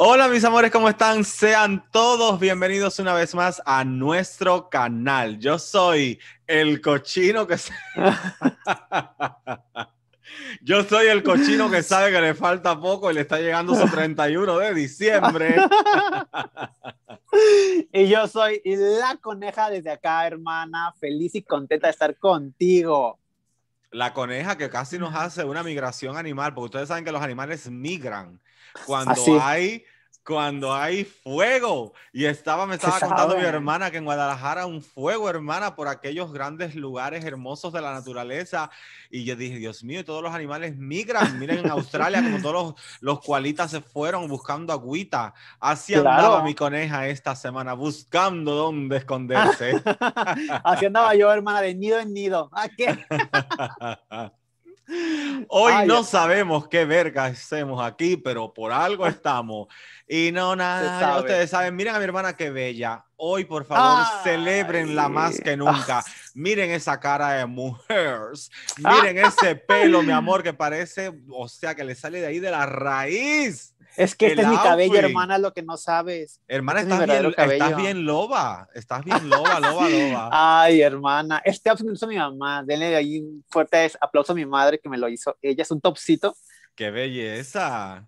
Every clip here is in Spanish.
Hola mis amores, ¿cómo están? Sean todos bienvenidos una vez más a nuestro canal. Yo soy el cochino que... Yo soy el cochino que sabe que le falta poco y le está llegando su 31 de diciembre. y yo soy la coneja desde acá, hermana, feliz y contenta de estar contigo. La coneja que casi nos hace una migración animal, porque ustedes saben que los animales migran. Cuando hay cuando hay fuego. Y estaba, me estaba contando mi hermana que en Guadalajara un fuego, hermana, por aquellos grandes lugares hermosos de la naturaleza. Y yo dije, Dios mío, todos los animales migran. Miren en Australia como todos los, cualitas se fueron buscando agüita. Así andaba mi coneja esta semana, buscando dónde esconderse. Así andaba yo, hermana, de nido en nido. ¿A qué? Hoy no sabemos qué verga hacemos aquí, pero por algo estamos. Y no, nada, ustedes saben, miren a mi hermana qué bella. Hoy, por favor, celebren celebrenla más que nunca. Miren esa cara de mujeres. Miren ese pelo, mi amor, que parece, o sea, que le sale de ahí de la raíz. Es que este es mi cabello, hermana, lo que no sabes. Hermana, este estás, bien, loba. Estás bien loba, loba, loba. Ay, hermana. Este outfit me mi mamá. Denle ahí un fuerte aplauso a mi madre que me lo hizo. Ella es un topsito. ¡Qué belleza!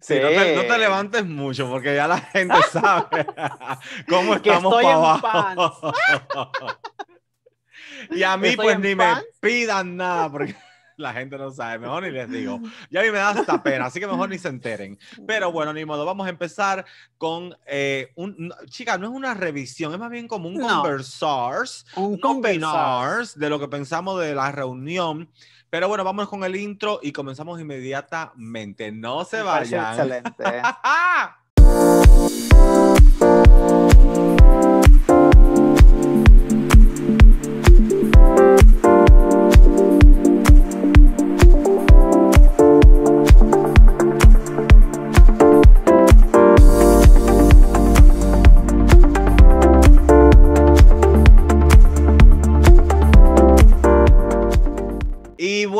Sí, No, te, levantes mucho porque ya la gente sabe cómo estamos que y a mí, pues ni me pidan nada porque la gente no sabe, mejor ni les digo. Ya a mí me da hasta pena, así que mejor ni se enteren. Pero bueno, ni modo, vamos a empezar con eh, un. No, chica, no es una revisión, es más bien como un no. Un, conversarse de lo que pensamos de la reunión. Pero bueno, vamos con el intro y comenzamos inmediatamente. No se vayan. Excelente.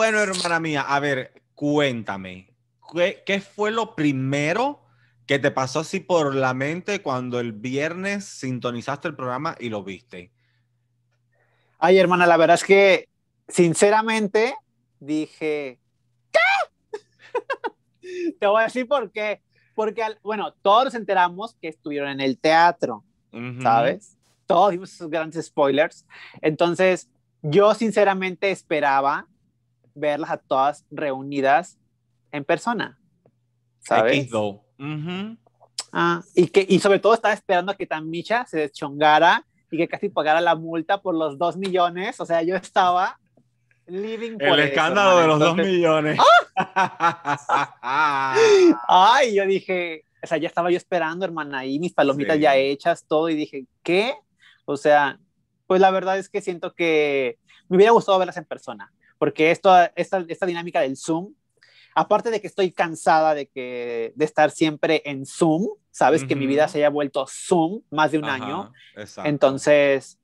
Bueno, hermana mía, a ver, cuéntame, ¿qué, fue lo primero que te pasó así por la mente cuando el viernes sintonizaste el programa y lo viste? Ay, hermana, la verdad es que sinceramente dije, ¿qué? Te voy a decir por qué. Porque, bueno, todos nos enteramos que estuvieron en el teatro, ¿sabes? Todos dimos esos grandes spoilers. Entonces, yo sinceramente esperaba verlas a todas reunidas en persona. ¿Sabes? Ah, y, que, y sobre todo estaba esperando a que Tamisha se deschongara y que casi pagara la multa por los dos millones. O sea, yo estaba living por El escándalo de los dos millones. ¡ah! Ay, yo dije, o sea, ya estaba yo esperando, hermana, ahí mis palomitas ya hechas, todo, y dije, ¿qué? O sea, pues la verdad es que siento que me hubiera gustado verlas en persona porque esto, esta, esta dinámica del Zoom, aparte de que estoy cansada de, que, de estar siempre en Zoom, sabes que mi vida se haya vuelto Zoom más de un año. Entonces,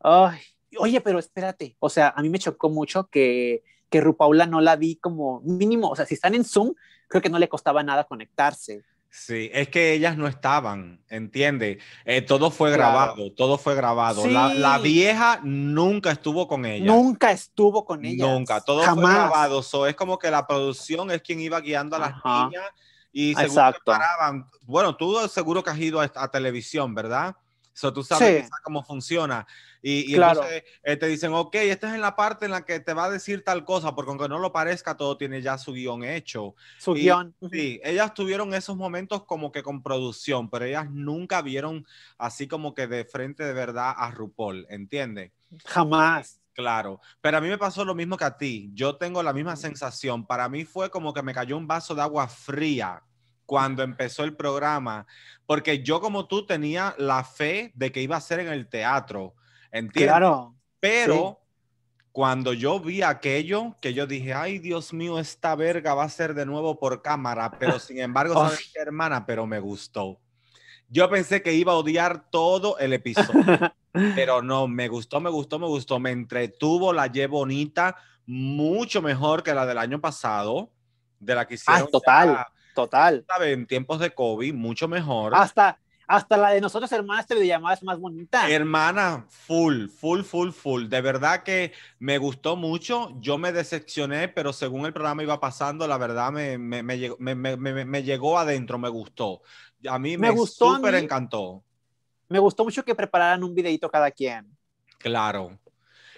oye, pero espérate, o sea, a mí me chocó mucho que, que Rupaula no la vi como mínimo, o sea, si están en Zoom, creo que no le costaba nada conectarse. Sí, es que ellas no estaban, ¿entiendes? Eh, todo fue grabado, todo fue grabado. La, vieja nunca estuvo con ellas. Nunca estuvo con ella. Nunca, todo fue grabado. es como que la producción es quien iba guiando a las niñas y se preparaban. Bueno, tú seguro que has ido a televisión, ¿verdad? Eso tú sabes cómo funciona. Y, entonces eh, te dicen, ok, esta es en la parte en la que te va a decir tal cosa, porque aunque no lo parezca, todo tiene ya su guión hecho. Su y, guión. Sí, ellas tuvieron esos momentos como que con producción, pero ellas nunca vieron así como que de frente de verdad a RuPaul, ¿entiendes? Jamás. Claro, pero a mí me pasó lo mismo que a ti. Yo tengo la misma sensación. Para mí fue como que me cayó un vaso de agua fría cuando empezó el programa, porque yo como tú tenía la fe de que iba a ser en el teatro, ¿entiendes? Claro. Pero cuando yo vi aquello, que yo dije, ay Dios mío, esta verga va a ser de nuevo por cámara, pero sin embargo, ¿sabes hermana? Pero me gustó. Yo pensé que iba a odiar todo el episodio, pero no, me gustó, me gustó, me gustó, me entretuvo, la llevo bonita, mucho mejor que la del año pasado, de la que ah, hicieron ah, total. Total. En tiempos de COVID, mucho mejor. Hasta, hasta la de nosotros, hermanas, te videollamada es más bonita. Hermana, full, full, full, full. De verdad que me gustó mucho. Yo me decepcioné, pero según el programa iba pasando, la verdad me, llegó, me llegó adentro, me gustó. A mí me, gustó súper encantó. Me gustó mucho que prepararan un videito cada quien. Claro.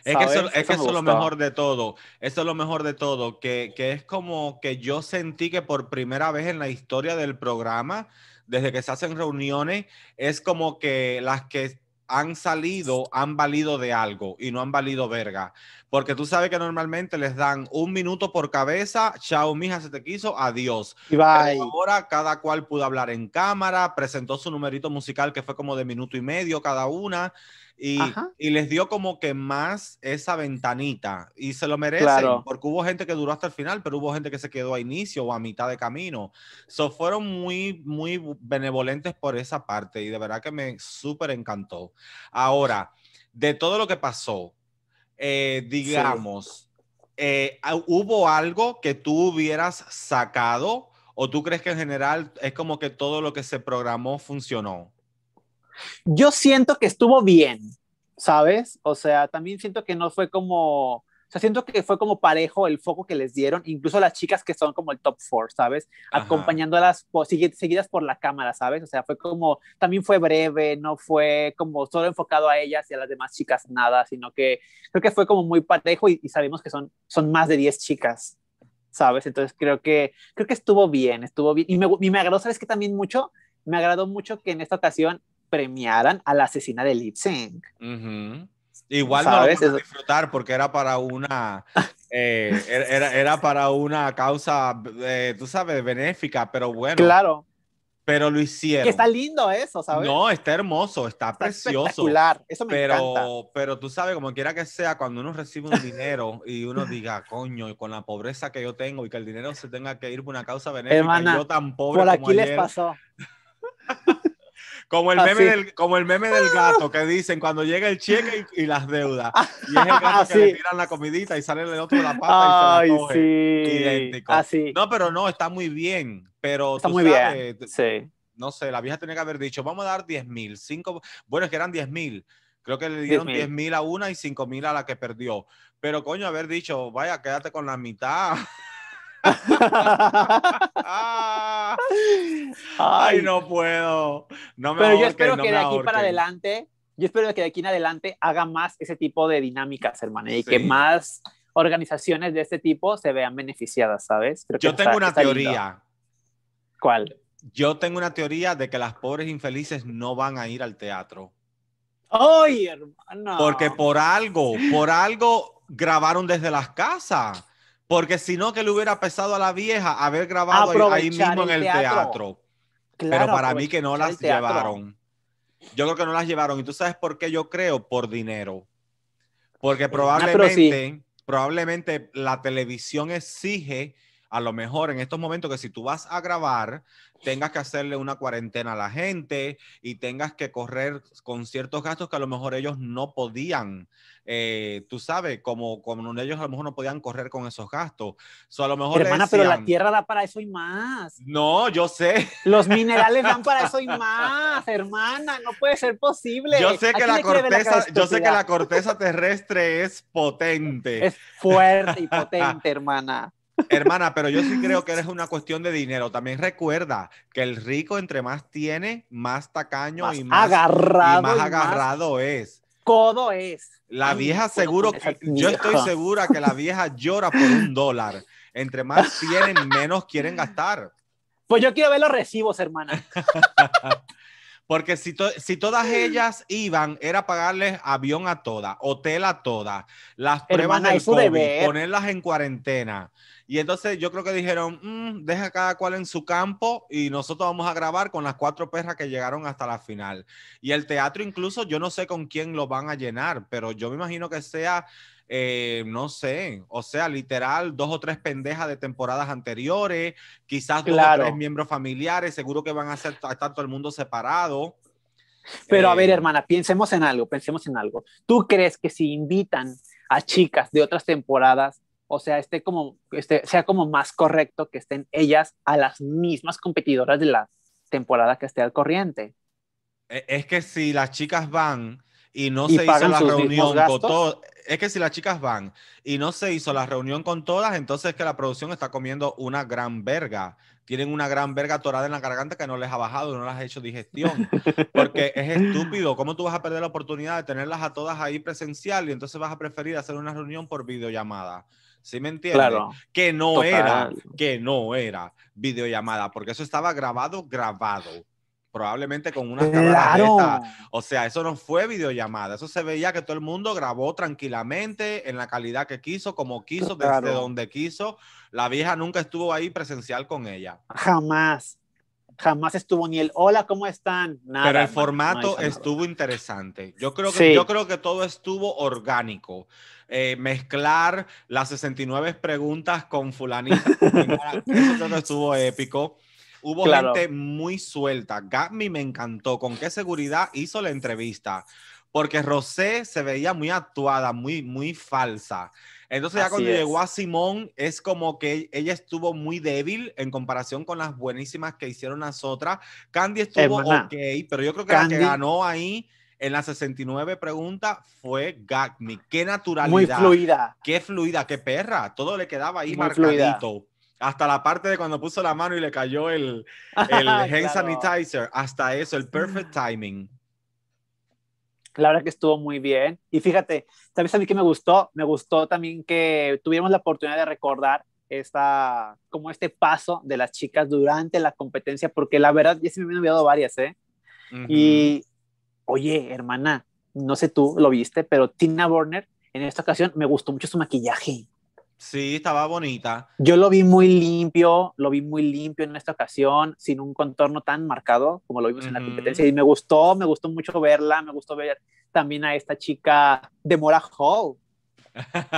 Es que eso, es, lo mejor de todo. Eso es lo mejor de todo. Que, que es como que yo sentí que por primera vez en la historia del programa, desde que se hacen reuniones, es como que las que han salido han valido de algo y no han valido verga. Porque tú sabes que normalmente les dan un minuto por cabeza, chao, mija, se te quiso, adiós. Y bye. ahora cada cual pudo hablar en cámara, presentó su numerito musical que fue como de minuto y medio cada una. Y, les dio como que más esa ventanita y se lo merecen porque hubo gente que duró hasta el final, pero hubo gente que se quedó a inicio o a mitad de camino. So fueron muy, muy benevolentes por esa parte y de verdad que me súper encantó. Ahora, de todo lo que pasó, eh, digamos, eh, ah, ¿hubo algo que tú hubieras sacado o tú crees que en general es como que todo lo que se programó funcionó? Yo siento que estuvo bien, ¿sabes? O sea, también siento que no fue como sea, siento que fue como parejo el foco que les dieron, incluso las chicas que son como el top four, ¿sabes? Acompañándolas seguidas por la cámara, ¿sabes? O sea, fue como, también fue breve, no fue como solo enfocado a ellas y a las demás chicas nada, sino que creo que fue como muy parejo y, sabemos que son, son más de 10 chicas. ¿Sabes? Entonces creo que, creo que estuvo bien, estuvo bien. Y me, me agradó, ¿sabes que también mucho? Me agradó mucho que en esta ocasión premiaran a la asesina de Lip Sync. Igual no lo disfrutar porque era para una, eh, era, era, para una causa, eh, tú sabes, benéfica, pero bueno. Claro. Pero lo hicieron. está lindo eso, ¿sabes? No, está hermoso, está, está precioso. Espectacular, eso me pero, encanta. Pero tú sabes, como quiera que sea, cuando uno recibe un dinero y uno diga, coño, con la pobreza que yo tengo y que el dinero se tenga que ir por una causa benéfica, yo tan pobre por aquí les pasó. Como el, meme del, como el meme del gato que dicen cuando llega el cheque y, las deudas. Y es el gato que le tiran la comidita y sale el otro la pata y se la coge. Idéntico. No, pero no, está muy bien. Pero está muy bien. Sí. No sé, la vieja tenía que haber dicho, vamos a dar 10 mil. Bueno, es que eran 10 mil. Creo que le dieron 10 mil a una y 5 mil a la que perdió. Pero coño, haber dicho, vaya, quédate con la mitad. Ay, no puedo. No Pero yo espero que de aquí para adelante, yo espero que de aquí en adelante haga más ese tipo de dinámicas, hermano, y que más organizaciones de este tipo se vean beneficiadas, ¿sabes? yo tengo una teoría. ¿Cuál? Yo tengo una teoría de que las pobres infelices no van a ir al teatro. ¡Ay, hermano! Porque por algo, por algo grabaron desde las casas porque si no, que le hubiera pesado a la vieja haber grabado ahí mismo en el teatro. Pero para mí que no las llevaron. Yo creo que no las llevaron. ¿Y tú sabes por qué yo creo? Por dinero. Porque ah, probablemente, probablemente la televisión exige a lo mejor en estos momentos que si tú vas a grabar, tengas que hacerle una cuarentena a la gente y tengas que correr con ciertos gastos que a lo mejor ellos no podían, eh, tú sabes, como, como ellos a lo mejor no podían correr con esos gastos. a lo mejor Hermana, pero la tierra da para eso y más. No, yo sé. Los minerales dan para eso y más, hermana, no puede ser posible. Yo sé que la corteza, yo sé que la corteza terrestre es potente. Es fuerte y potente, hermana. Hermana, pero yo sí creo que eres una cuestión de dinero. También recuerda que el rico entre más tiene, más tacaño y más agarrado, es. Codo es. La vieja seguro, que, yo estoy segura que la vieja llora por un dólar. Entre más tienen, menos quieren gastar. Pues yo quiero ver los recibos, hermana. Porque si, todas ellas iban, era pagarles avión a todas, hotel a todas, las pruebas en del COVID, ponerlas en cuarentena. Y entonces yo creo que dijeron, mm, deja cada cual en su campo y nosotros vamos a grabar con las cuatro perras que llegaron hasta la final. Y el teatro incluso, yo no sé con quién lo van a llenar, pero yo me imagino que sea eh, no sé, o sea, literal, dos o tres pendejas de temporadas anteriores, quizás dos o tres miembros familiares, seguro que van a, estar todo el mundo separado. Pero a ver, eh, hermana, pensemos en algo, pensemos en algo. ¿Tú crees que si invitan a chicas de otras temporadas, o sea, esté como, esté, sea como más correcto que estén ellas a las mismas competidoras de la temporada que esté al corriente? E, es que si las chicas van y no se hizo la reunión con todas, es que si las chicas van y no se hizo la reunión con todas, entonces es que la producción está comiendo una gran verga. Tienen una gran verga atorada en la garganta que no les ha bajado, no les ha hecho digestión. Porque es estúpido. ¿Cómo tú vas a perder la oportunidad de tenerlas a todas ahí presencial y entonces vas a preferir hacer una reunión por videollamada? ¿Sí me entiendes? Que no era, que no era videollamada, porque eso estaba grabado, grabado probablemente con una ¡Claro! O sea, eso no fue videollamada, eso se veía que todo el mundo grabó tranquilamente, en la calidad que quiso, como quiso, desde donde quiso. La vieja nunca estuvo ahí presencial con ella. Jamás. Jamás estuvo ni el hola, ¿cómo están? Nada. Pero el formato estuvo interesante. Yo creo, que, yo creo que todo estuvo orgánico. Eh, mezclar las 69 preguntas con fulanita. eso estuvo épico. Hubo gente muy suelta. Gatmi me encantó con qué seguridad hizo la entrevista, porque Rosé se veía muy actuada, muy, muy falsa. Entonces ya cuando llegó a Simón es como que ella estuvo muy débil en comparación con las buenísimas que hicieron las otras. Candy estuvo ok, pero yo creo que la que ganó ahí en la 69 pregunta fue Gagmi. Qué naturalidad. Muy fluida. Qué fluida, qué perra. Todo le quedaba ahí muy marcadito. Hasta la parte de cuando puso la mano y le cayó el, hand sanitizer. Hasta eso, el perfect mm. timing. La verdad que estuvo muy bien. Y fíjate, ¿sabes a mí que me gustó? Me gustó también que tuviéramos la oportunidad de recordar esta, como este paso de las chicas durante la competencia, porque la verdad ya se me han enviado varias, ¿eh? Y, oye, hermana, no sé tú, lo viste, pero Tina Burner en esta ocasión me gustó mucho su maquillaje. Sí, estaba bonita. Yo lo vi muy limpio, lo vi muy limpio en esta ocasión, sin un contorno tan marcado como lo vimos en la competencia. Y me gustó, me gustó mucho verla, me gustó ver también a esta chica de Mora Hall,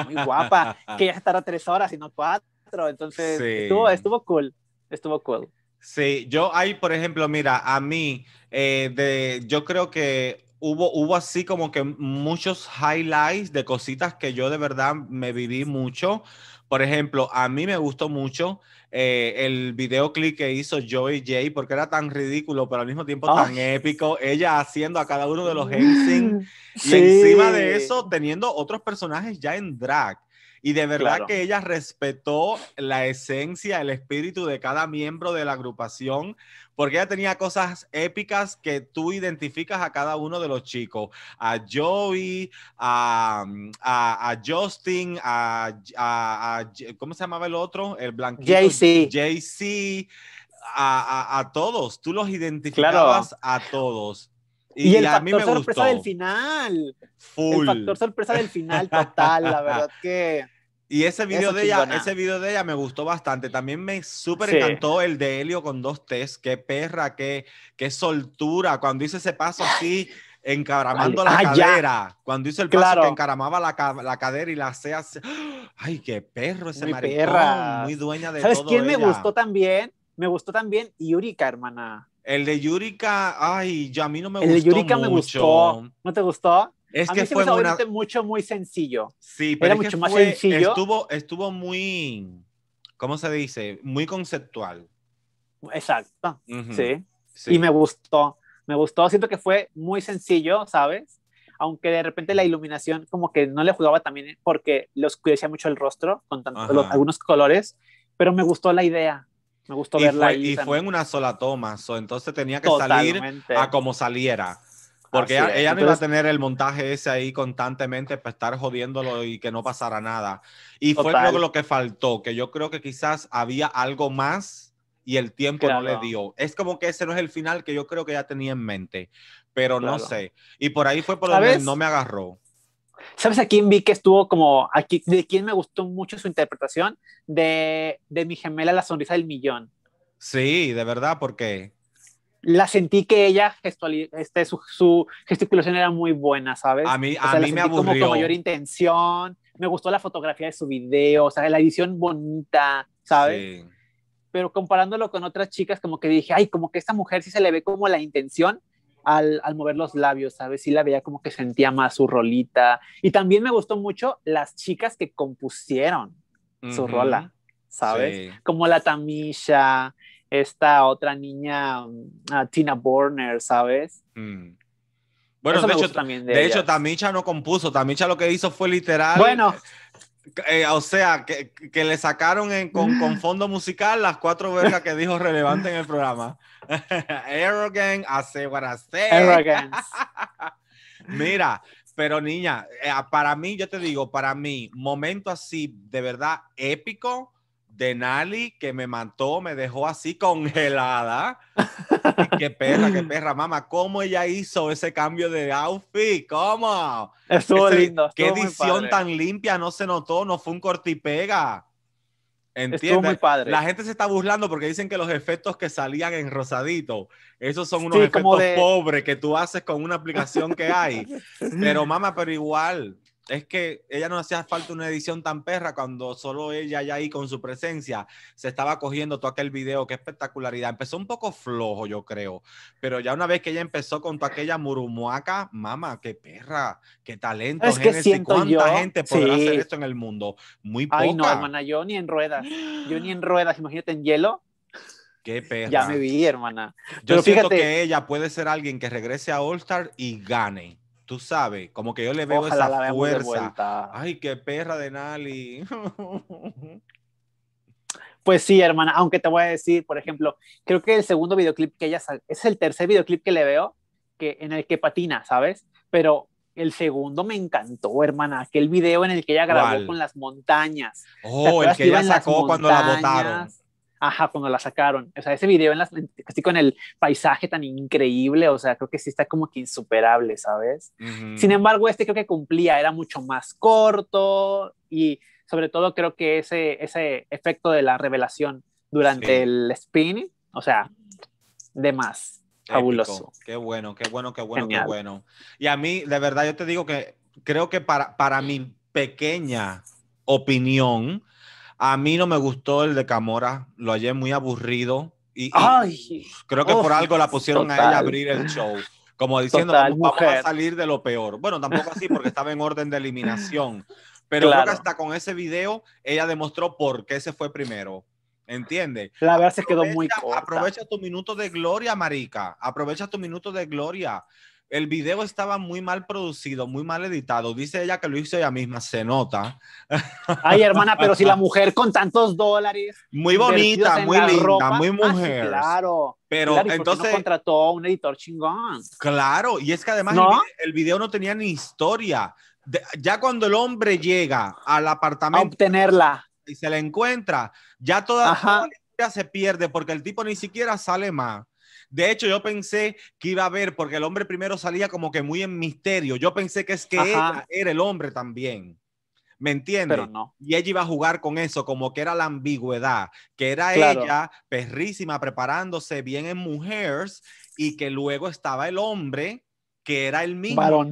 muy guapa, que ya estará tres horas y no cuatro. Entonces, estuvo, estuvo cool, estuvo cool. Sí, yo ahí, por ejemplo, mira, a mí, eh, de, yo creo que hubo, hubo así como que muchos highlights de cositas que yo de verdad me viví mucho. Por ejemplo, a mí me gustó mucho eh, el videoclip que hizo Joey J, porque era tan ridículo, pero al mismo tiempo tan ah. épico, ella haciendo a cada uno de los Hensing, mm. y encima de eso teniendo otros personajes ya en drag. Y de verdad que ella respetó la esencia, el espíritu de cada miembro de la agrupación, porque ella tenía cosas épicas que tú identificas a cada uno de los chicos, a Joey, a, mm, a, Justin, a, ¿cómo se llamaba el otro? El blanquito. JC. JC. A, a, todos, tú los identificabas a todos. Y, el factor sorpresa del final. Full. El factor sorpresa del final, total, la verdad que. Y ese video, de ella, ese video de ella me gustó bastante. También me súper encantó el de Helio con dos T's. Qué perra, qué, qué soltura. Cuando hizo ese paso así, encaramando la ah, cadera. Cuando hizo el paso que encaramaba la, la, cadera y la hacía así. ¡ah! ¡Ay, qué perro ese muy Perra. Muy dueña de ¿Sabes quién me gustó también? Me gustó también Yurika, hermana. El de Yurika, ay, yo a mí no me gustó. El de Yurika me gustó. ¿No te gustó? Es que fue se mucho, muy sencillo. Sí, pero era mucho que más sencillo. Estuvo, estuvo muy, ¿cómo se dice? Muy conceptual. Exacto, sí. Y me gustó, me gustó. Siento que fue muy sencillo, ¿sabes? Aunque de repente la iluminación como que no le jugaba también porque le oscurecía mucho el rostro con algunos colores, pero me gustó la idea. Me gustó verla. y fue en una sola toma, o entonces tenía que salir a como saliera. Porque ella, no iba a tener el montaje ese ahí constantemente para estar jodiéndolo y que no pasara nada. Y fue luego lo que faltó, que yo creo que quizás había algo más y el tiempo no le dio. Es como que ese no es el final que yo creo que ya tenía en mente, pero no sé. Y por ahí fue por donde no me agarró. ¿Sabes a quién vi que estuvo como, aquí, de quién me gustó mucho su interpretación? De, de mi gemela La Sonrisa del Millón. Sí, de verdad, porque la sentí que ella gestualizó, este, su, gesticulación era muy buena, ¿sabes? A mí, a mí me gustó Como con mayor intención, me gustó la fotografía de su video, o sea, la edición bonita, ¿sabes? Pero comparándolo con otras chicas, como que dije, ay, como que esta mujer sí se le ve como la intención al, mover los labios, ¿sabes? Sí la veía como que sentía más su rolita. Y también me gustó mucho las chicas que compusieron su rola, ¿sabes? Como la Tamisha, esta otra niña, mm, ah, Tina Burner, ¿sabes? Mm. Bueno, de, hecho, también de, hecho, Tamicha no compuso, Tamicha lo que hizo fue literal. Bueno. Eh, o sea, que, le sacaron con, fondo musical las cuatro vergas que dijo relevante en el programa. Arrogant, hace Arrogance. Mira, pero niña, eh, para mí, yo te digo, para mí, momento así de verdad épico de Nali que me mató, me dejó así congelada. qué perra, qué perra, mamá, cómo ella hizo ese cambio de outfit, cómo. Estuvo lindo. qué edición tan limpia, no se notó, no fue un cortipega. muy Padre. La gente se está burlando porque dicen que los efectos que salían en rosadito, esos son unos efectos pobres que tú haces con una aplicación que hay. pero mamá, pero igual, es que ella no hacía falta una edición tan perra cuando solo ella ya ahí con su presencia se estaba cogiendo todo aquel video, qué espectacularidad. Empezó un poco flojo, yo creo, pero ya una vez que ella empezó con toda aquella murumuaca, mamá, qué perra, qué talento, es que siento cuánta gente podrá hacer esto en el mundo. Muy poca. Ay, no, hermana, yo ni en ruedas, yo ni en ruedas, imagínate en hielo. Qué perra. Ya me vi, hermana. Yo siento que ella puede ser alguien que regrese a All Star y gane Tú sabes, como que yo le veo esa fuerza. Ay, qué perra de Nali. Pues sí, hermana, aunque te voy a decir, por ejemplo, creo que el segundo videoclip que ella es el tercer videoclip que le veo que, en el que patina, ¿sabes? Pero el segundo me encantó, hermana, aquel video en el que ella grabó con las montañas. Oh, el que ella sacó cuando la botaron cuando la sacaron. O sea, ese video en las, así con el paisaje tan increíble, o sea, creo que sí está como que insuperable, ¿sabes? Sin embargo, este creo que cumplía, era mucho más corto y sobre todo creo que ese, ese efecto de la revelación durante el spin, o sea, de más. Fabuloso. Qué bueno, qué bueno, qué bueno, qué bueno. Y a mí, de verdad, yo te digo que creo que para, para mi pequeña opinión, a mí no me gustó el de Camora, lo hallé muy aburrido y, creo que por algo la pusieron a ella a abrir el show. Como diciendo, total, vamos, a salir de lo peor. Bueno, tampoco así porque estaba en orden de eliminación. Pero creo que hasta con ese video ella demostró por qué se fue primero. ¿Entiendes? La verdad se quedó muy corta. Aprovecha tu minuto de gloria, marica. Aprovecha tu minuto de gloria. El video estaba muy mal producido, muy mal editado. Dice ella que lo hizo ella misma, se nota. Ay, hermana, pero si la mujer con tantos dólares. Muy bonita, muy linda, muy ah, mujer. claro. Pero entonces. No contrató un editor chingón. Claro, y es que además el, video no tenía ni historia. ya cuando el hombre llega al apartamento. A obtenerla. Y se la encuentra, ya toda, toda la historia se pierde porque el tipo ni siquiera sale más. De hecho, yo pensé que iba a ver porque el hombre primero salía como que muy en misterio. Yo pensé que es que ella era el hombre también. ¿Me entiendes? Y ella iba a jugar con eso, como que era la ambigüedad, que era ella perrísima, preparándose bien en mujeres, y que luego estaba el hombre, que era el mismo,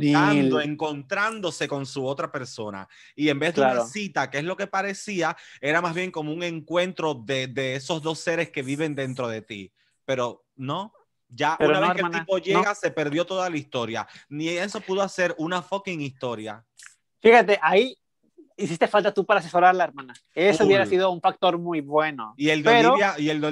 encontrándose con su otra persona. Y en vez de una cita, que es lo que parecía, era más bien como un encuentro de, de esos dos seres que viven dentro de ti. Pero no, ya una vez que el tipo llega, se perdió toda la historia. Ni eso pudo hacer una fucking historia. Fíjate, ahí hiciste falta tú para asesorar a la hermana. Eso hubiera sido un factor muy bueno. Y el, de Olivia, y el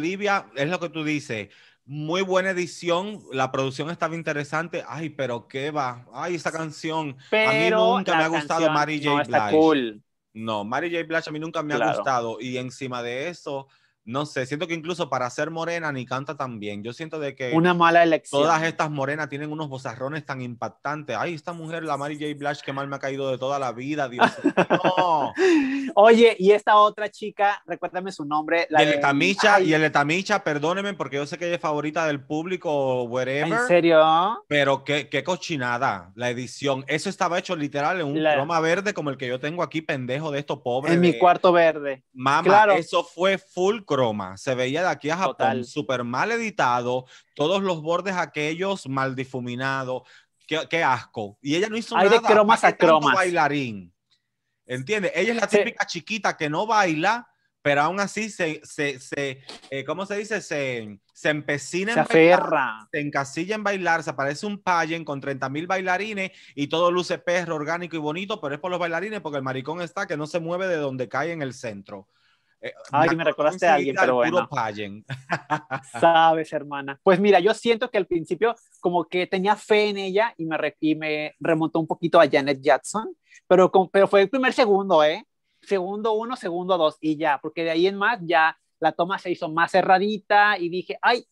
es lo que tú dices muy buena edición, la producción estaba interesante. Ay, pero qué va. Ay, esa canción. a mí nunca me ha gustado Mary J. No, Blige. No, Mary J. Blige a mí nunca me ha gustado. Y encima de eso, no sé, siento que incluso para ser morena ni canta tan bien. Yo siento de que una mala elección. Todas estas morenas tienen unos bozarrones tan impactantes. Ay, esta mujer, la Mary J. Blash, que mal me ha caído de toda la vida, Dios. Oye, y esta otra chica, recuérdame su nombre. La y el y el perdóneme porque yo sé que ella es favorita del público, whatever ¿En serio? Pero qué, qué cochinada la edición. Eso estaba hecho literal en un la... verde como el que yo tengo aquí, pendejo de esto, pobre. En mi cuarto verde. Mamá, eso fue full se veía de aquí a Japón súper mal editado, todos los bordes aquellos mal difuminados. Qué, asco. Y ella no hizo nada. de cromas a cromas. Bailarín. ¿Entiendes? Ella es la típica chiquita que no baila, pero aún así se, se, se eh, ¿cómo se dice? Se, se empecina en aferra. se encasilla en bailar, se aparece un payen con 30 mil bailarines y todo luce perro, orgánico y bonito, pero es por los bailarines porque el maricón está que no se mueve de donde cae en el centro. Eh, ay, me recordaste a alguien, pero bueno. Sabes, hermana. Pues mira, yo siento que al principio como que tenía fe en ella y me, remontó un poquito a Janet Jackson, pero, fue el primer segundo, ¿eh? Segundo uno, segundo dos y ya, porque de ahí en más ya la toma se hizo más cerradita y dije, ay,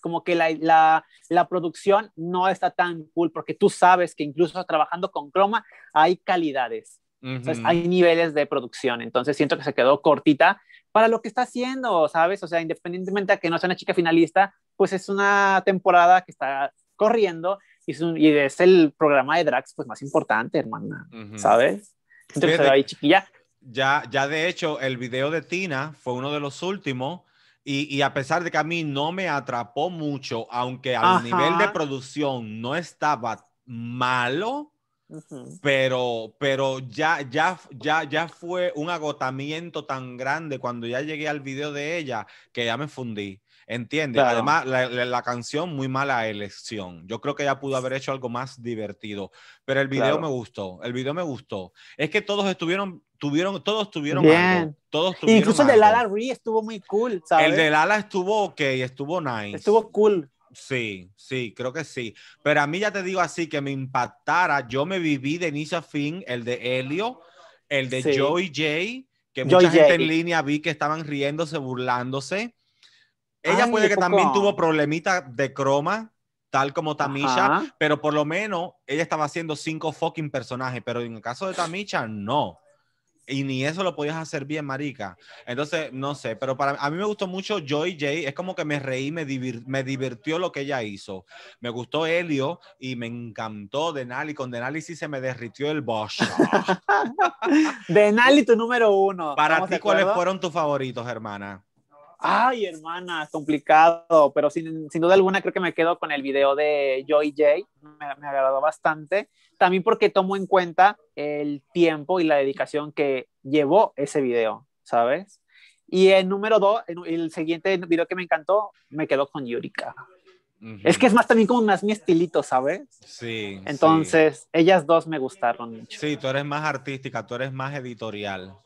como que la, la, la, producción no está tan cool, porque tú sabes que incluso trabajando con croma hay calidades. Entonces, hay niveles de producción, entonces siento que se quedó cortita para lo que está haciendo, ¿sabes? O sea, independientemente de que no sea una chica finalista, pues es una temporada que está corriendo y es, el programa de drags pues más importante, hermana, ¿sabes? Entonces ahí chiquilla. Ya, ya de hecho, el video de Tina fue uno de los últimos y, a pesar de que a mí no me atrapó mucho, aunque a nivel de producción no estaba malo, pero, pero ya, ya, ya, ya fue un agotamiento tan grande cuando ya llegué al video de ella que ya me fundí. ¿Entiendes? Además, la, canción, muy mala elección. Yo creo que ella pudo haber hecho algo más divertido. Pero el video me gustó. El video me gustó. Es que todos estuvieron, tuvieron, todos tuvieron Todos Incluso el de Lala Ree estuvo muy cool, El de Lala estuvo ok, estuvo nice. Estuvo cool. Sí, sí, creo que sí. Pero a mí ya te digo así que me impactara. Yo me viví de inicio a fin el de Helio, el de Joey J, que mucha gente en línea vi que estaban riéndose, burlándose. Ella puede que también tuvo problemita de croma, tal como Tamisha, pero por lo menos ella estaba haciendo cinco fucking personajes, pero en el caso de Tamisha, no y ni eso lo podías hacer bien, marica. Entonces, no sé, pero para a mí me gustó mucho Joy J, es como que me reí, me, me divirtió lo que ella hizo. Me gustó Helio y me encantó Denali, con Denali sí se me derritió el Bosch. Denali tu número uno. Para ti, ¿cuáles fueron tus favoritos, hermana? Ay, hermana, complicado, pero sin, duda alguna creo que me quedo con el video de Joy J, me, me, agradó bastante, también porque tomo en cuenta el tiempo y la dedicación que llevó ese video, ¿sabes? Y el número dos, el, siguiente video que me encantó, me quedó con Yurika. Es que es más también como más mi estilito, ¿sabes? Sí. Entonces, ellas dos me gustaron mucho. Sí, tú eres más artística, tú eres más editorial.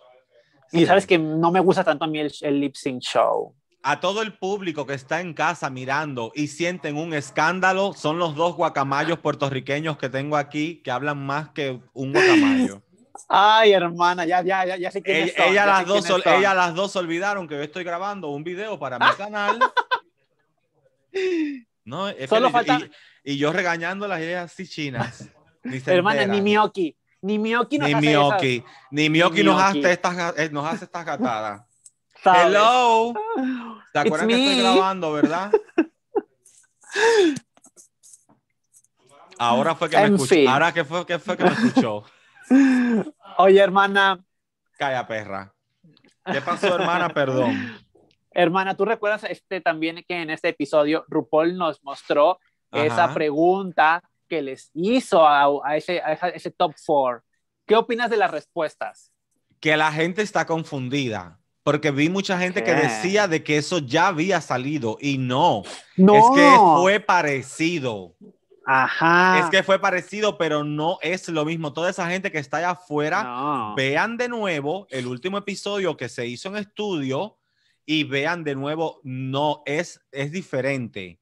Y sabes que no me gusta tanto a mí el, lipsing lip sync show a todo el público que está en casa mirando y sienten un escándalo son los dos guacamayos puertorriqueños que tengo aquí que hablan más que un guacamayo. Ay, hermana, ya, ya, ya, ya sé que ella, las dos, las dos olvidaron que yo estoy grabando un video para mi canal. no, Solo y, yo regañando las ideas así chinas. hermana, enteran. ni ni Miyoki nos hace Ni Miyoki, nos, Hace estas, eh, nos hace estas gatadas. Hello. ¿Te acuerdas que estoy grabando, verdad? Ahora fue que me escuchó. Ahora que fue, que fue que me escuchó. Oye, hermana. Calla, perra. ¿Qué pasó, hermana? Perdón. Hermana, ¿tú recuerdas este, también que en este episodio RuPaul nos mostró esa pregunta les hizo a, ese, top four. ¿Qué opinas de las respuestas? Que la gente está confundida, porque vi mucha gente que decía de que eso ya había salido y no. No. Es que fue parecido. Ajá. Es que fue parecido, pero no es lo mismo. Toda esa gente que está allá afuera, vean de nuevo el último episodio que se hizo en estudio y vean de nuevo, no es, es diferente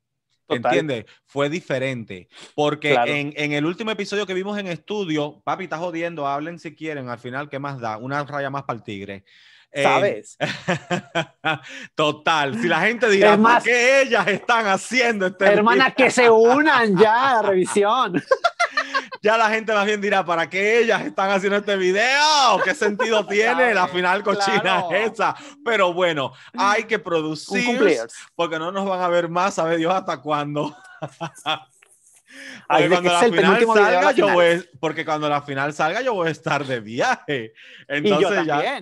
entiende ¿Entiendes? Fue diferente. Porque en, el último episodio que vimos en estudio, papi, está jodiendo, hablen si quieren, al final, ¿qué más da? Una raya más para el tigre. Eh, ¿Sabes? total. Si la gente dirá, más, qué ellas están haciendo este hermanas que se unan ya a revisión ya la gente más bien dirá, ¿para qué ellas están haciendo este video? ¿Qué sentido tiene? La final cochina esa. Pero bueno, hay que producir porque no nos van a ver más, sabe Dios hasta cuándo. Porque cuando la final salga, yo voy, porque cuando la final salga, yo voy a estar de viaje. Entonces, ya,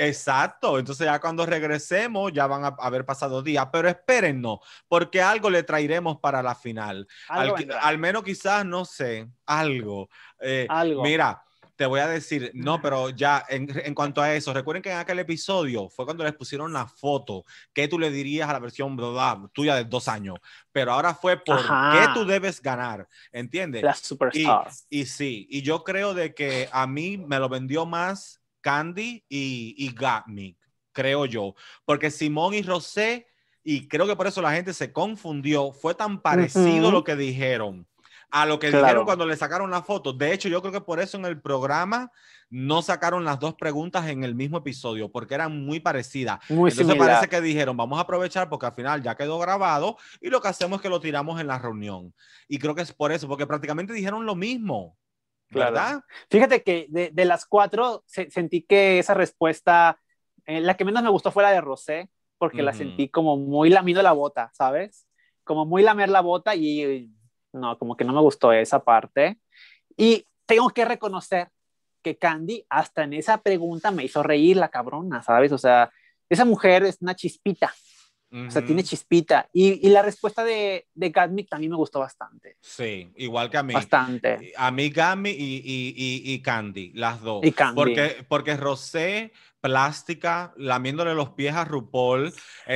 exacto. Entonces, ya cuando regresemos, ya van a, haber pasado días. Pero espérennos, porque algo le traeremos para la final. Al, menos, quizás, no sé, algo. Eh, algo. Mira, te voy a decir, no, pero ya en, en, cuanto a eso, recuerden que en aquel episodio fue cuando les pusieron la foto, que tú le dirías a la versión tuya de dos años? Pero ahora fue por qué tú debes ganar, ¿entiendes? La superstar. Y, sí, y yo creo de que a mí me lo vendió más Candy y, y creo yo, porque Simón y Rosé, y creo que por eso la gente se confundió, fue tan parecido lo que dijeron a lo que dijeron cuando le sacaron la foto. De hecho, yo creo que por eso en el programa no sacaron las dos preguntas en el mismo episodio, porque eran muy parecidas. Muy Entonces parece que dijeron, vamos a aprovechar porque al final ya quedó grabado y lo que hacemos es que lo tiramos en la reunión. Y creo que es por eso, porque prácticamente dijeron lo mismo. ¿Verdad? Fíjate que de, las cuatro sentí que esa respuesta, eh, la que menos me gustó fue la de Rosé, porque la sentí como muy lamido la bota, ¿sabes? Como muy lamer la bota y eh, no, como que no me gustó esa parte. Y tengo que reconocer que Candy hasta en esa pregunta me hizo reír la cabrona, ¿sabes? O sea, esa mujer es una chispita. O sea, tiene chispita. Y, la respuesta de, de también me gustó bastante. Sí, igual que a mí. Bastante. A mí Gatmic y, Candy, las dos. Y Candy. Porque, porque Rosé plástica, lamiéndole los pies a RuPaul.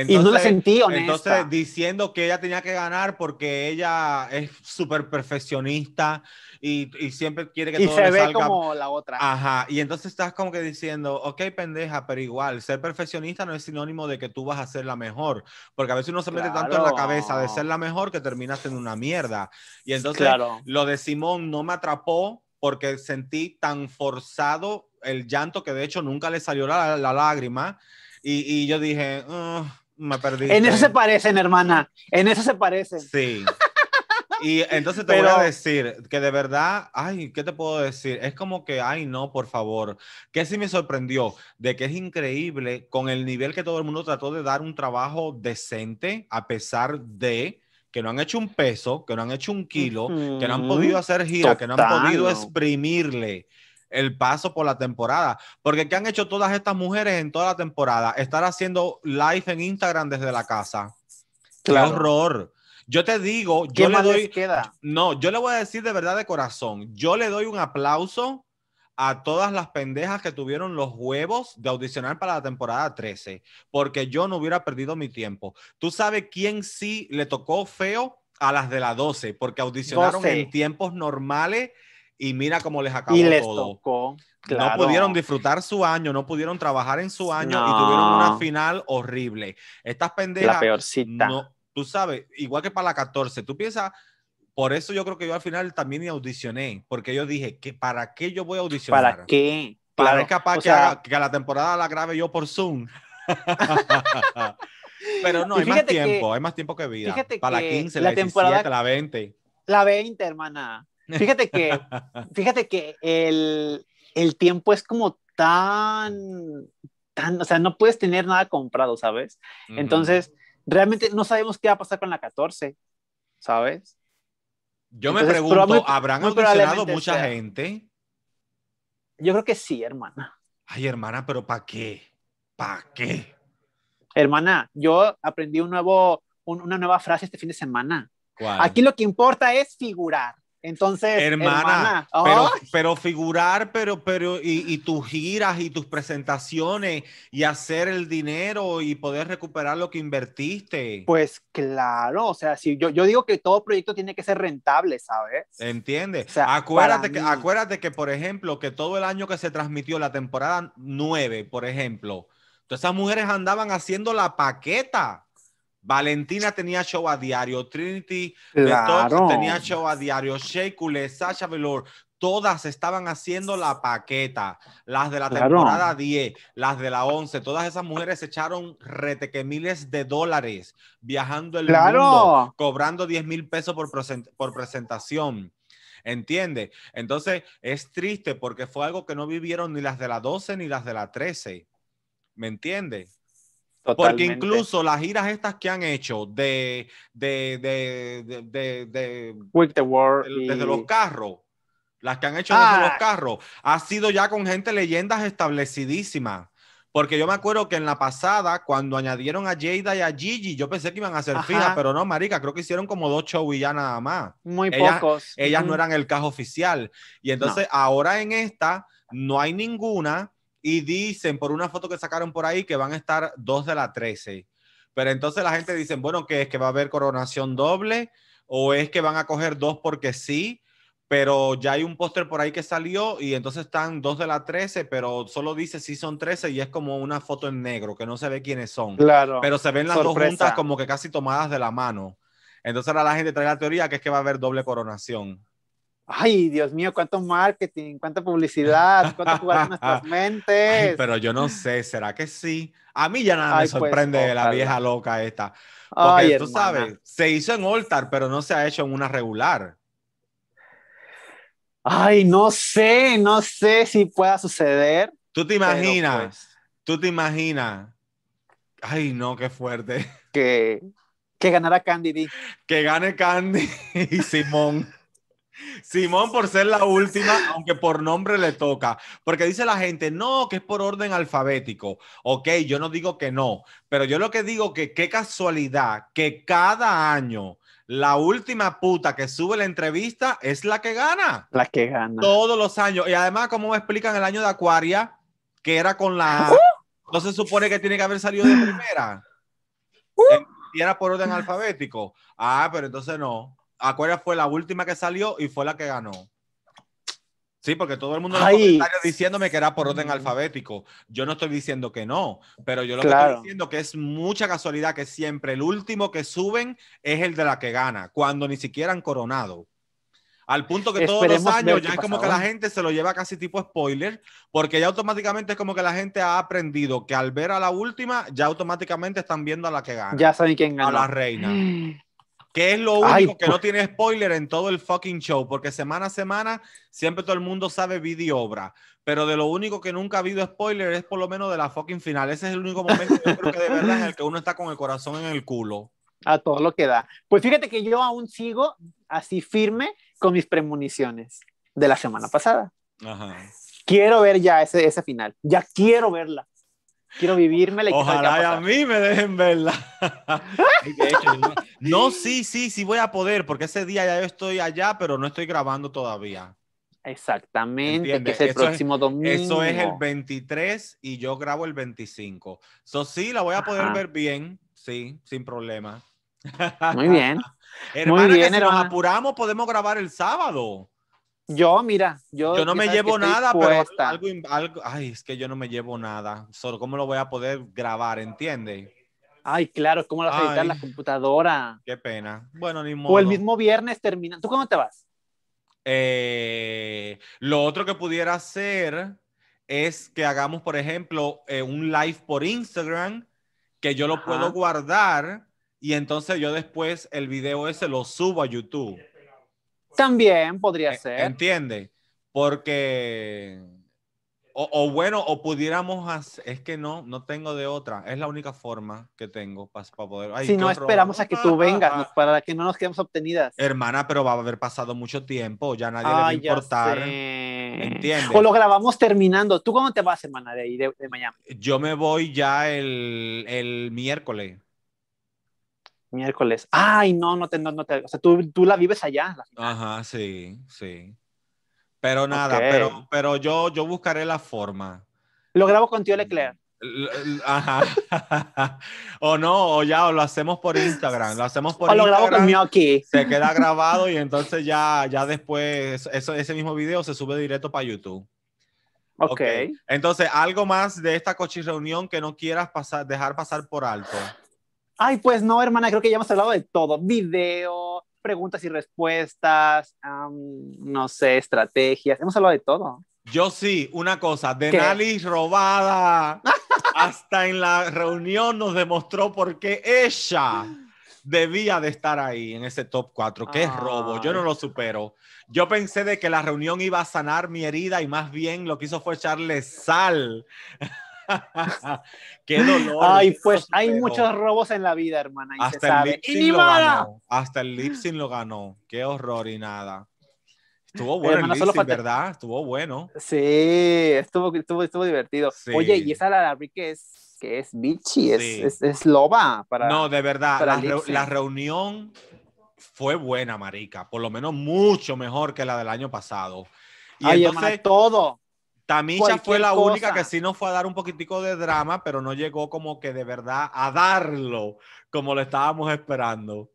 no sentí entonces diciendo que ella tenía que ganar porque ella es súper perfeccionista y, siempre quiere que todo se ve como la otra. Ajá, y entonces estás como que diciendo, ok, pendeja, pero igual, ser perfeccionista no es sinónimo de que tú vas a ser la mejor, porque a veces uno se mete tanto en la cabeza de ser la mejor que terminas en una mierda. Y entonces lo de Simón no me atrapó porque sentí tan forzado el llanto que de hecho nunca le salió la, lágrima. Y, y, yo dije, me perdí. En eso se parecen, hermana. En eso se parecen. Sí. Y entonces te voy a decir que de verdad, ay, ¿qué te puedo decir? Es como que, ay, no, por favor. Que sí me sorprendió de que es increíble con el nivel que todo el mundo trató de dar un trabajo decente a pesar de que no han hecho un peso, que no han hecho un kilo, que no han podido hacer gira, que no han podido exprimirle el paso por la temporada. Porque ¿qué han hecho todas estas mujeres en toda la temporada? Estar haciendo live en Instagram desde la casa. ¡Qué horror! Yo te digo, yo le doy. Queda? No, yo le voy a decir de verdad de corazón. Yo le doy un aplauso a todas las pendejas que tuvieron los huevos de audicionar para la temporada 13, porque yo no hubiera perdido mi tiempo. ¿Tú sabes quién sí le tocó feo? A las de la 12, porque audicionaron en tiempos normales y mira cómo les acabó y les todo. Tocó, No pudieron disfrutar su año, no pudieron trabajar en su año y tuvieron una final horrible. Estas pendejas. La peorcita. tú sabes, igual que para la 14, tú piensas. Por eso yo creo que yo al final también audicioné, porque yo dije que para qué yo voy a audicionar. ¿Para qué? Para que, a la temporada la grabe yo por Zoom. Pero no, hay más tiempo, hay más tiempo que vida. Para la 15, la, 17, temporada, la 20. La 20, hermana. Fíjate que, fíjate que el, el tiempo es como tan, tan, o sea, no puedes tener nada comprado, ¿sabes? Entonces, realmente no sabemos qué va a pasar con la 14, ¿sabes? Yo me pregunto, ¿habrán audicionado mucha gente? Yo creo que sí, hermana. Ay, hermana, pero ¿para qué? ¿Para qué? Hermana, yo aprendí un nuevo, una nueva frase este fin de semana. Aquí lo que importa es figurar. Entonces, hermana, pero, figurar, pero, pero, y, tus giras y tus presentaciones y hacer el dinero y poder recuperar lo que invertiste. Pues claro, o sea, si yo, digo que todo proyecto tiene que ser rentable, ¿sabes? Entiende. acuérdate, que, acuérdate que, por ejemplo, que todo el año que se transmitió la temporada nueve, por ejemplo, todas esas mujeres andaban haciendo la paqueta. Valentina tenía show a diario, Trinity tenía show a diario, Sheikh Sasha Velour, todas estaban haciendo la paqueta, las de la temporada 10, las de la 11, todas esas mujeres echaron que miles de dólares viajando el mundo, cobrando 10 mil pesos por, por presentación. ¿Entiende? Entonces es triste porque fue algo que no vivieron ni las de la 12 ni las de la 13. ¿Me entiende? Porque incluso las giras estas que han hecho de, de, desde los carros, las que han hecho desde los ah. carros, ha sido ya con gente leyendas establecidísimas. Porque yo me acuerdo que en la pasada, cuando añadieron a Jada y a Gigi, yo pensé que iban a ser fila, pero no, marica, creo que hicieron como dos shows y ya nada más. Muy pocos. Ellas no eran el caso oficial. Y entonces ahora en esta no hay ninguna y dicen por una foto que sacaron por ahí que van a estar dos de la 13. Pero entonces la gente dice, bueno, que es que va a haber coronación doble? ¿O es que van a coger dos porque sí? Pero ya hay un póster por ahí que salió y entonces están dos de la 13, pero solo dice si son 13 y es como una foto en negro, que no se ve quiénes son. Claro. Pero se ven las dos juntas como que casi tomadas de la mano. Entonces ahora la gente trae la teoría que es que va a haber doble coronación ay, Dios mío, cuánto marketing, cuánta publicidad, cuánto jugar en nuestras mentes. pero yo no sé, ¿será que sí? A mí ya nada me pues, sorprende la vieja loca esta. Porque tú sabes, se hizo en Altar, pero no se ha hecho en una regular. Ay, no sé, no sé si pueda suceder. Tú te imaginas, pues tú te imaginas. Ay, no, qué fuerte. Que, que ganara Candy. Que gane Candy y Simón. Simón por ser la última, aunque por nombre le toca, porque dice la gente, no, que es por orden alfabético. Ok, yo no digo que no, pero yo lo que digo que qué casualidad que cada año la última puta que sube la entrevista es la que gana. La que gana. Todos los años. Y además, como me explican el año de Acuaria, que era con la... entonces uh. no se supone que tiene que haber salido de primera. Uh. Eh, y era por orden alfabético. Ah, pero entonces no aquella fue la última que salió y fue la que ganó. Sí, porque todo el mundo en los diciéndome que era por orden alfabético. Yo no estoy diciendo que no, pero yo lo que estoy diciendo que es mucha casualidad que siempre el último que suben es el de la que gana, cuando ni siquiera han coronado. Al punto que todos los años ya es como que la gente se lo lleva casi tipo spoiler, porque ya automáticamente es como que la gente ha aprendido que al ver a la última, ya automáticamente están viendo a la que gana. Ya saben quién gana. A la reina. Que es lo único que no tiene spoiler en todo el fucking show, porque semana a semana siempre todo el mundo sabe video obra, pero de lo único que nunca ha habido spoiler es por lo menos de la fucking final. Ese es el único momento que en el que uno está con el corazón en el culo. A todo lo que da. Pues fíjate que yo aún sigo así firme con mis premoniciones de la semana pasada. Quiero ver ya ese, ese final, ya quiero verla quiero vivirme la Ojalá y a mí me dejen verla. no, sí, sí, sí voy a poder, porque ese día ya yo estoy allá, pero no estoy grabando todavía. Exactamente, que es el próximo es, domingo. Eso es el 23 y yo grabo el 25. So, sí, la voy a poder ver bien, sí, sin problema. Muy bien. Hermano, si nos apuramos, podemos grabar el sábado. Yo, mira, yo. no me llevo nada, pero algo, algo, Ay, es que yo no me llevo nada. Solo, ¿cómo lo voy a poder grabar? ¿Entiendes? Ay, claro, ¿cómo lo vas a editar la computadora? Qué pena. Bueno, ni modo. O el mismo viernes termina. ¿Tú cómo te vas? Eh, lo otro que pudiera hacer es que hagamos, por ejemplo, eh, un live por Instagram, que yo lo puedo guardar y entonces yo después el video ese lo subo a YouTube. También podría e, ser. entiende Porque, o, bueno, o pudiéramos hacer, es que no, no tengo de otra, es la única forma que tengo para poder... si no esperamos a que tú vengas, pues, para que no nos quedemos obtenidas. Hermana, pero va a haber pasado mucho tiempo, ya nadie le va a importar. ¿Entiendes? O lo grabamos terminando. ¿Tú cómo te vas, hermana, de de, Yo me voy ya el, el miércoles. Miércoles. Ay, no, no te, no, te, o sea, tú, tú la vives allá. Ajá, sí, sí. Pero nada, pero, pero yo, yo buscaré la forma. Lo grabo con tío Leclerc. Ajá. o no, o ya, o lo hacemos por Instagram, lo hacemos por o lo grabo con aquí. Se queda grabado y entonces ya, ya después eso, ese mismo video se sube directo para YouTube. Ok. Entonces, algo más de esta reunión que no quieras pasar, dejar pasar por alto. Ay, pues no, hermana, creo que ya hemos hablado de todo. Video, preguntas y respuestas, no sé, estrategias, hemos hablado de todo. Yo sí, una cosa, Denali robada. Hasta en la reunión nos demostró por qué ella debía de estar ahí en ese top 4. que es robo? Yo no lo supero. Yo pensé de que la reunión iba a sanar mi herida y más bien lo que hizo fue echarle sal Qué dolor. Ay, pues hay muchos robos en la vida, hermana. Y hasta, el Y lo ganó. hasta el Lipsing lo ganó. Qué horror y nada. Estuvo bueno, el ¿verdad? Estuvo bueno. Sí, estuvo, estuvo, estuvo divertido. Oye, y esa la que es, que es bichi, es, es, loba. Para, no, de verdad, la, reunión fue buena, marica. Por lo menos mucho mejor que la del año pasado. Y Ay, entonces, todo. Tamisha fue la única que sí nos fue a dar un poquitico de drama, pero no llegó como que de verdad a darlo como lo estábamos esperando.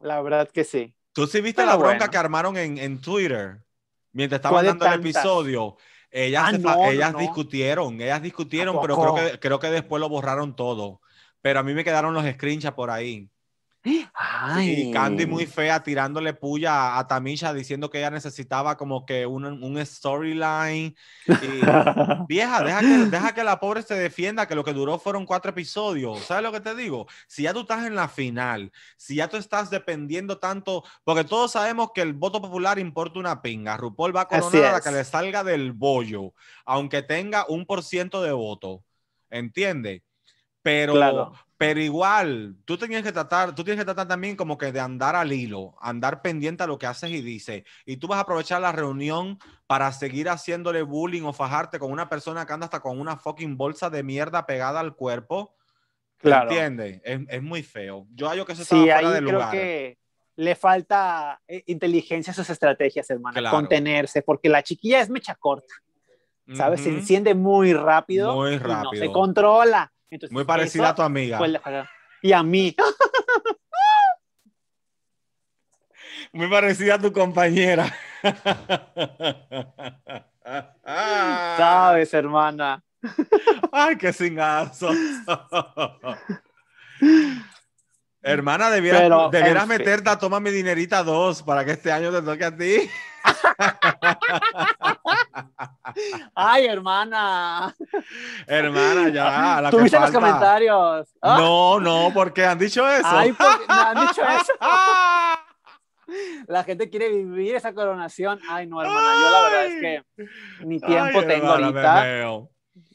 La verdad que sí. Tú sí viste la bronca que armaron en, Twitter mientras estaba dando el episodio. Ellas, ah, discutieron, ellas discutieron, pero creo que después lo borraron todo. Pero a mí me quedaron los screenshots por ahí. Y Candy muy fea tirándole puya a, Tamisha diciendo que ella necesitaba como que un, un storyline. vieja, deja que, la pobre se defienda, que lo que duró fueron cuatro episodios. ¿Sabes lo que te digo? Si ya tú estás en la final, si ya tú estás dependiendo tanto, porque todos sabemos que el voto popular importa una pinga. RuPaul va a coronar a que le salga del bollo, aunque tenga un por ciento de voto. ¿Entiendes? Pero, pero igual, tú tenías que tratar, tú tienes que tratar también como que de andar al hilo, andar pendiente a lo que haces y dices. Y tú vas a aprovechar la reunión para seguir haciéndole bullying o fajarte con una persona que anda hasta con una fucking bolsa de mierda pegada al cuerpo. Claro. ¿Entiendes? Es, muy feo. Yo hallo que eso sí, fuera Creo que le falta eh, inteligencia a sus estrategias, hermano. Contenerse, porque la chiquilla es mecha corta. ¿Sabes? Se enciende muy rápido. Muy rápido. no se controla muy parecida a tu amiga. y a mí. Muy parecida a tu compañera. Sabes, hermana. Ay, qué cingazo. hermana, debieras, meterte a Toma mi dinerita dos para que este año te toque a ti. Ay, hermana. Hermana, ya. Ah, Tuviste los comentarios. Ah. No, no, porque han dicho eso. han dicho eso. La gente quiere vivir esa coronación. Ay, no, hermana, yo la verdad es que ni tiempo tengo ahorita.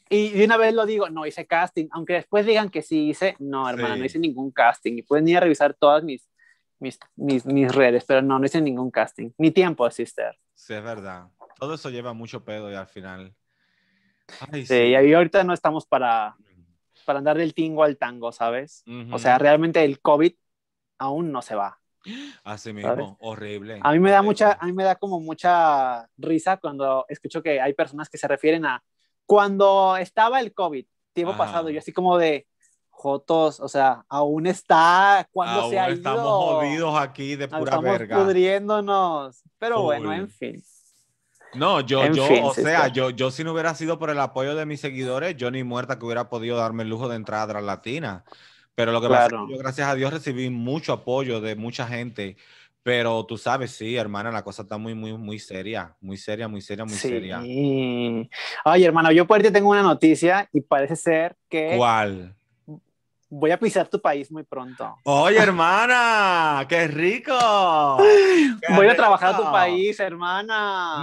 Y de una vez lo digo, no hice casting, aunque después digan que sí hice, no, hermana, no hice ningún casting. Y pueden ir a revisar todas mis mis, mis, redes, pero no, no hice ningún casting, ni tiempo así asistir. Sí, es verdad. Todo eso lleva mucho pedo y al final. sí, y ahorita no estamos para, para andar del tingo al tango, ¿sabes? O sea, realmente el COVID aún no se va. Así mismo, horrible. A mí me da mucha, a mí me da como mucha risa cuando escucho que hay personas que se refieren a cuando estaba el COVID, tiempo pasado, yo así como de, Jotos, o sea, aún está cuando se ha ido. Estamos jodidos aquí de pura estamos verga. pudriéndonos. Pero bueno, en fin. No, yo, yo, o sea, yo, yo si no hubiera sido por el apoyo de mis seguidores, yo ni muerta que hubiera podido darme el lujo de entrar a Tras Latina. Pero lo que pasa es que yo, gracias a Dios, recibí mucho apoyo de mucha gente. Pero tú sabes, sí, hermana, la cosa está muy, muy, muy seria, muy seria, muy seria, muy sí. seria. Oye, hermano, yo por ahí tengo una noticia y parece ser que... ¿Cuál? Voy a pisar tu país muy pronto. Oye, hermana, qué rico. Voy a trabajar a tu país, hermana.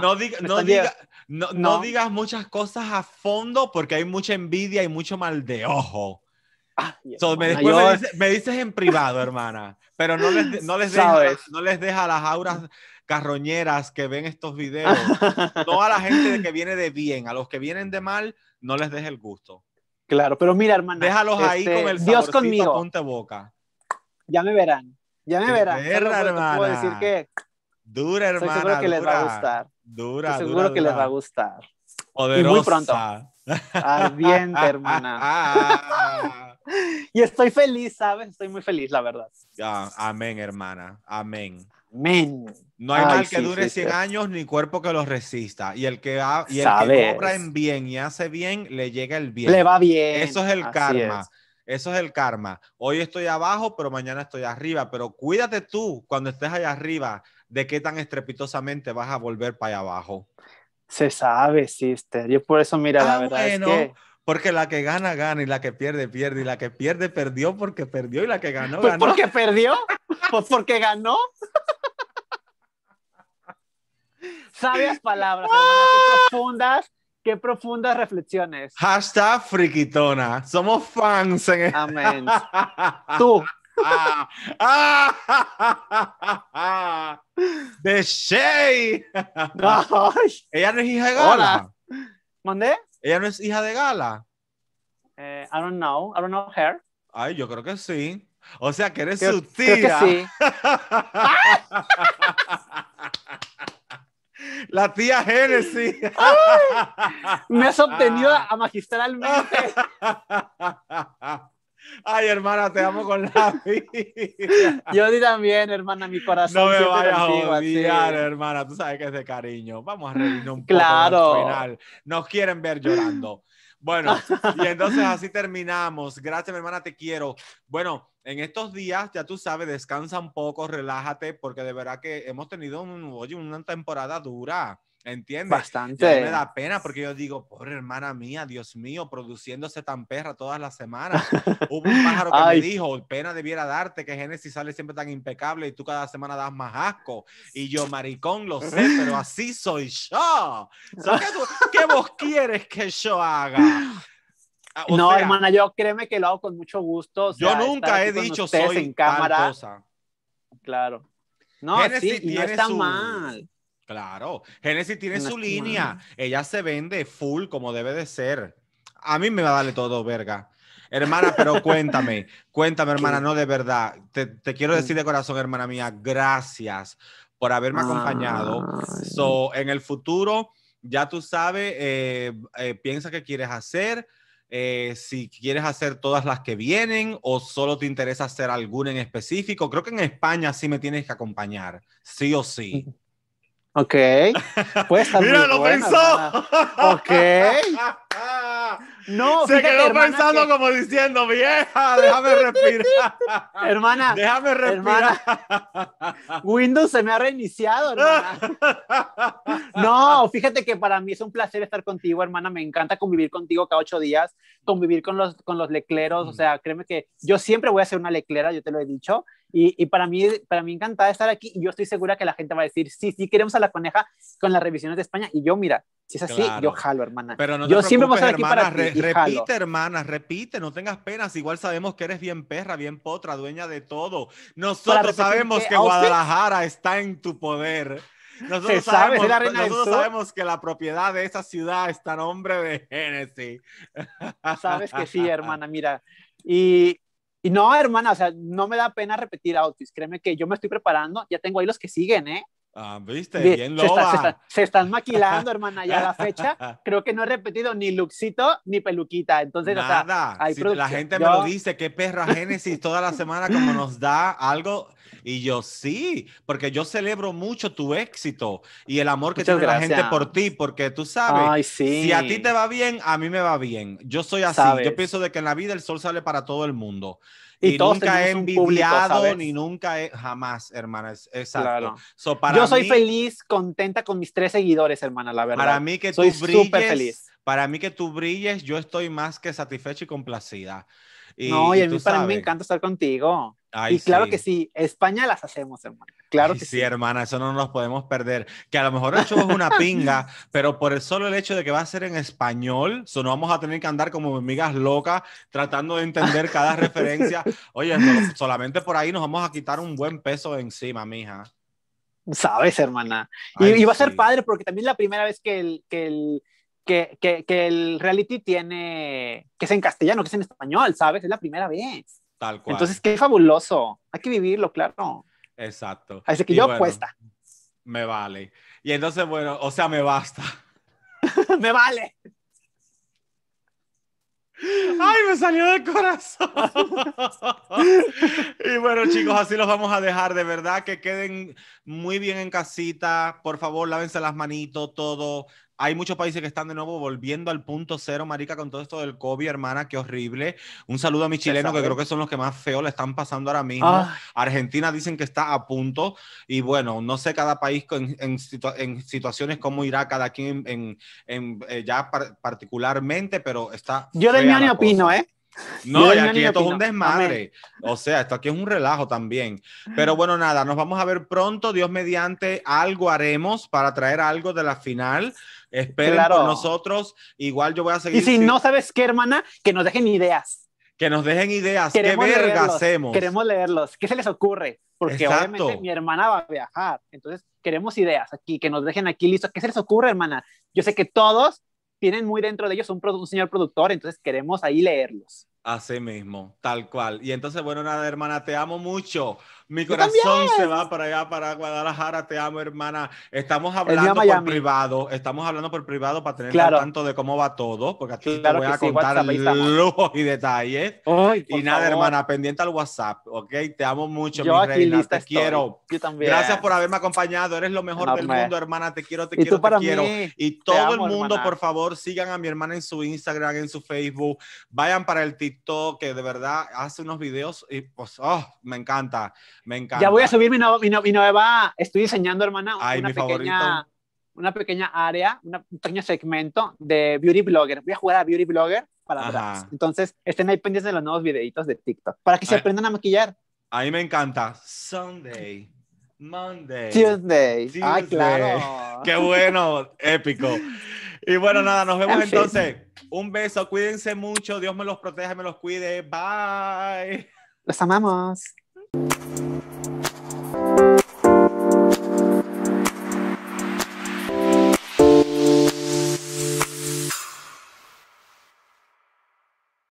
No, digas muchas cosas a fondo porque hay mucha envidia y mucho mal de ojo. Ah, me, dices, en privado, hermana, pero no les, no les, deja, no les las auras carroñeras que ven estos videos. no a la gente que viene de bien, a los que vienen de mal, no les deja el gusto. Claro, pero mira, hermana. Déjalos ahí con este, el Dios conmigo. Ponte boca. Ya me verán. Ya me verán. Puedo decir que dura, hermana. seguro que les va a gustar. Dura, Estoy seguro que les va a gustar. Poderosa. Y muy pronto. Ardiente, hermana. y estoy feliz, ¿sabes? Estoy muy feliz, la verdad. amén, hermana. Amén. Amén. No hay mal que dure 100 años ni cuerpo que los resista. Y el que, en bien y hace bien, le llega el bien. Le va bien. Eso es el karma. Eso es el karma. Hoy estoy abajo, pero mañana estoy arriba. Pero cuídate tú cuando estés allá arriba de qué tan estrepitosamente vas a volver para allá abajo. Se sabe, sister. Yo por eso, mira, la ah, verdad es que... Porque la que gana, gana, y la que pierde, pierde, y la que pierde, perdió porque perdió, y la que ganó, pues, ¿Por qué perdió, pues porque ganó. Sabias palabras, qué ¡Ah! profundas, qué profundas reflexiones. Hashtag friquitona. Somos fans en el... Amén. Tú. de Shay. No. Ella no es hija de Gala. ¿Mandé? Ella no es hija de Gala. I don't know. I don't know her. Ay, yo creo que sí. O sea, que eres su tía. Creo que sí. ¡Ah! La tía Genesis. Me has obtenido ah. a magistralmente. Ay, hermana, te amo con la vida. Yo di también, hermana, mi corazón. No me vayas a odiar, hermana. Tú sabes que es de cariño. Vamos a reírnos un poco al final. Nos quieren ver llorando. Bueno, y entonces así terminamos. Gracias, mi hermana, te quiero. Bueno, en estos días, ya tú sabes, descansa un poco, relájate, porque de verdad que hemos tenido un, una temporada dura. ¿Entiendes? Bastante. me da pena porque yo digo, pobre hermana mía, Dios mío, produciéndose tan perra todas las semanas. Hubo un pájaro que me dijo, pena debiera darte que Génesis sale siempre tan impecable y tú cada semana das más asco. Y yo, maricón, lo sé, pero así soy yo. ¿Qué, ¿Qué vos quieres que yo haga? Ah, no, hermana, yo créeme que lo hago con mucho gusto. yo nunca he dicho soy en cámara. Claro. No, no está mal. Claro, Genesis tiene su línea. Ella se vende full como debe de ser. A mí me va a darle todo, verga. Hermana, pero cuéntame, cuéntame, hermana, no de verdad. Te, quiero decir mm. de corazón, hermana mía, gracias por haberme acompañado. en el futuro, ya tú sabes, eh, eh, piensa que quieres hacer. Eh, si quieres hacer todas las que vienen o solo te interesa hacer alguna en específico. Creo que en España sí me tienes que acompañar, sí o sí. Mm. Ok. Pues, Mira, lo pensó. Ok. No, se quedó pensando como diciendo, vieja, déjame respirar. hermana, déjame respirar. Windows se me ha reiniciado, hermana. no, fíjate que para mí es un placer estar contigo, hermana. Me encanta convivir contigo cada ocho días, convivir con los, con los lecleros. O mm. sea, créeme que yo siempre voy a ser una leclera, yo te lo he dicho. Y, para mí, para mí encantada estar aquí y yo estoy segura que la gente va a decir, sí, sí queremos a la coneja con las revisiones de España. Y yo, mira, si es así, yo jalo, hermana. Pero no yo siempre vamos a estar aquí para Repite, hermana, repite, no tengas penas. Igual sabemos que eres bien perra, bien potra, dueña de todo. Nosotros sabemos que, Guadalajara está en tu poder. Nosotros, sabemos, que la propiedad de esa ciudad está en nombre de Genesis. Sabes que sí, hermana, mira. Y, y no, hermana, o sea, no me da pena repetir outfits. Créeme que yo me estoy preparando, ya tengo ahí los que siguen, ¿eh? Ah, viste, bien, Se, están maquilando, hermana, ya la fecha. Creo que no he repetido ni luxito ni peluquita. Entonces, Nada. la gente me lo dice, qué perra Génesis toda la semana como nos da algo. Y yo sí, porque yo celebro mucho tu éxito y el amor que tiene la gente por ti, porque tú sabes, si a ti te va bien, a mí me va bien. Yo soy así, yo pienso de que en la vida el sol sale para todo el mundo. Y, nunca he envidiado, público, ni nunca jamás, hermana, exacto. Yo soy feliz, contenta con mis tres seguidores, hermana, la verdad. Para mí que soy tú brilles, feliz. para mí que tú brilles, yo estoy más que satisfecha y complacida. Y, no, y, para mí me encanta estar contigo y claro que sí, España las hacemos, hermano. Claro que sí, hermana, eso no nos podemos perder. Que a lo mejor el show es una pinga, pero por el solo el hecho de que va a ser en español, so no vamos a tener que andar como amigas locas tratando de entender cada referencia. Oye, solamente por ahí nos vamos a quitar un buen peso encima, mija. Sabes, hermana. y, va a ser padre porque también es la primera vez que el, que el que, el reality tiene, que es en castellano, que es en español, ¿sabes? Es la primera vez. Entonces, qué fabuloso. Hay que vivirlo, claro. Exacto. Así que yo Me vale. Y entonces, bueno, o sea, me basta. me vale. Ay, me salió del corazón. y bueno, chicos, así los vamos a dejar. De verdad que queden muy bien en casita. Por favor, lávense las manitos, todo. Hay muchos países que están de nuevo volviendo al punto cero, marica, con todo esto del COVID, hermana, qué horrible. Un saludo a mis chilenos, que creo que son los que más feo le están pasando ahora mismo. Ah. Argentina dicen que está a punto. Y bueno, no sé cada país en, situaciones cómo irá cada quien en, eh, ya particularmente, pero está... Yo de mi opino, ¿eh? No, y aquí esto es un desmadre. O sea, esto aquí es un relajo también. Pero bueno, nada, nos vamos a ver pronto. Dios mediante, algo haremos para traer algo de la final. Esperen nosotros. Igual yo voy a seguir. Y si no sabes qué, hermana, que nos dejen ideas. Que nos dejen ideas. ¿Qué verga hacemos? Queremos leerlos. ¿Qué se les ocurre? Porque obviamente mi hermana va a viajar. Entonces, queremos ideas aquí, que nos dejen aquí listo ¿Qué se les ocurre, hermana? Yo sé que todos tienen muy dentro de ellos un, un señor productor, entonces queremos ahí leerlos. Así mismo, tal cual. Y entonces, bueno, nada, hermana, te amo mucho. Mi corazón se va para allá, para Guadalajara. Te amo, hermana. Estamos hablando por privado. Estamos hablando por privado para tener tanto de cómo va todo, porque aquí te voy a contar lujos y detalles. y nada, hermana, pendiente al WhatsApp, ¿ok? Te amo mucho, mi reina. Te quiero. Yo también. Gracias por haberme acompañado. Eres lo mejor del mundo, hermana. Te quiero, te quiero, te quiero. Y todo el mundo, por favor, sigan a mi hermana en su Instagram, en su Facebook. Vayan para el TikTok que de verdad hace unos videos y pues, oh, me encanta, me encanta. Ya voy a subir mi, no, mi, nueva, estoy diseñando, hermana, una, pequeña, una pequeña área, un pequeño segmento de Beauty Blogger. Voy a jugar a Beauty Blogger para Entonces, estén ahí pendientes de los nuevos videitos de TikTok, para que se aprendan a maquillar. ahí me encanta. Sunday. Monday. Tuesday. claro. Qué bueno, épico. Y bueno, nada, nos vemos entonces. Un beso, cuídense mucho, Dios me los protege, me los cuide. Bye. Los amamos.